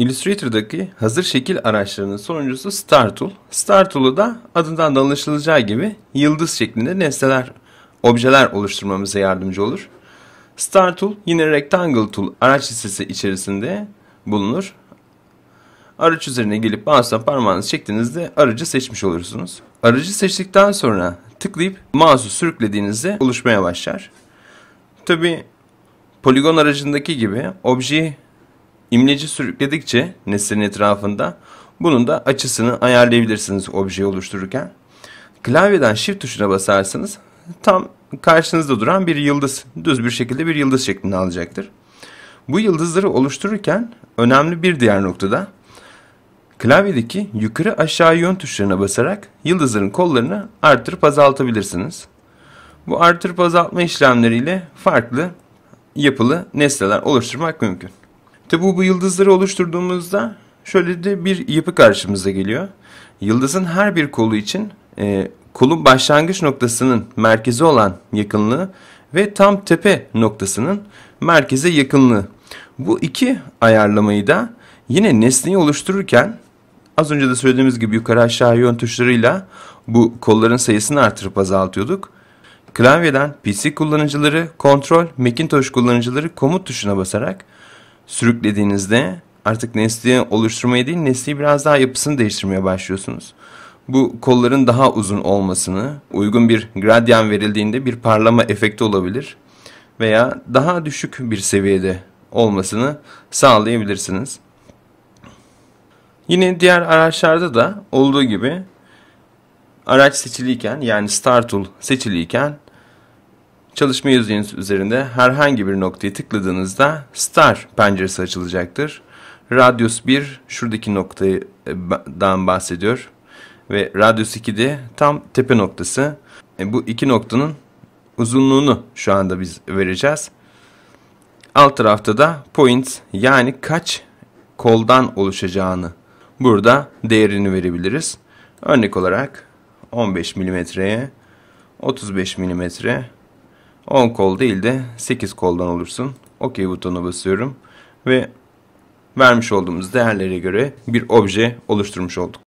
Illustrator'daki hazır şekil araçlarının sonuncusu Star Tool. Star Tool'u da adından da anlaşılacağı gibi yıldız şeklinde nesneler, objeler oluşturmamıza yardımcı olur. Star Tool yine Rectangle Tool araç listesi içerisinde bulunur. Araç üzerine gelip mouse'la parmağınızı çektiğinizde aracı seçmiş olursunuz. Aracı seçtikten sonra tıklayıp mouse'u sürüklediğinizde oluşmaya başlar. Tabi poligon aracındaki gibi objeyi İmleci sürükledikçe nesnenin etrafında bunun da açısını ayarlayabilirsiniz objeyi oluştururken. Klavyeden shift tuşuna basarsanız tam karşınızda duran bir yıldız düz bir şekilde bir yıldız şeklini alacaktır. Bu yıldızları oluştururken önemli bir diğer noktada klavyedeki yukarı aşağı yön tuşlarına basarak yıldızların kollarını artırıp azaltabilirsiniz. Bu artırıp azaltma işlemleriyle farklı yapılı nesneler oluşturmak mümkün. Tabi bu yıldızları oluşturduğumuzda şöyle de bir yapı karşımıza geliyor. Yıldızın her bir kolu için e, kolun başlangıç noktasının merkezi olan yakınlığı ve tam tepe noktasının merkeze yakınlığı. Bu iki ayarlamayı da yine nesneyi oluştururken az önce de söylediğimiz gibi yukarı aşağı yön tuşlarıyla bu kolların sayısını artırıp azaltıyorduk. Klavyeden PC kullanıcıları, kontrol, Macintosh kullanıcıları komut tuşuna basarak sürüklediğinizde artık nesneyi oluşturmaya değil nesneyi biraz daha yapısını değiştirmeye başlıyorsunuz. Bu kolların daha uzun olmasını uygun bir gradyan verildiğinde bir parlama efekti olabilir veya daha düşük bir seviyede olmasını sağlayabilirsiniz. Yine diğer araçlarda da olduğu gibi araç seçiliyken yani Star Tool seçiliyken Çalışma yüzeyiniz üzerinde herhangi bir noktayı tıkladığınızda Star penceresi açılacaktır. Radius 1 şuradaki noktadan e, bahsediyor. Ve radius 2 de tam tepe noktası. E, bu iki noktanın uzunluğunu şu anda biz vereceğiz. Alt tarafta da points yani kaç koldan oluşacağını burada değerini verebiliriz. Örnek olarak 15 milimetreye 35 milimetre 10 kol değil de 8 koldan olursun. OK butonuna basıyorum ve vermiş olduğumuz değerlere göre bir obje oluşturmuş olduk.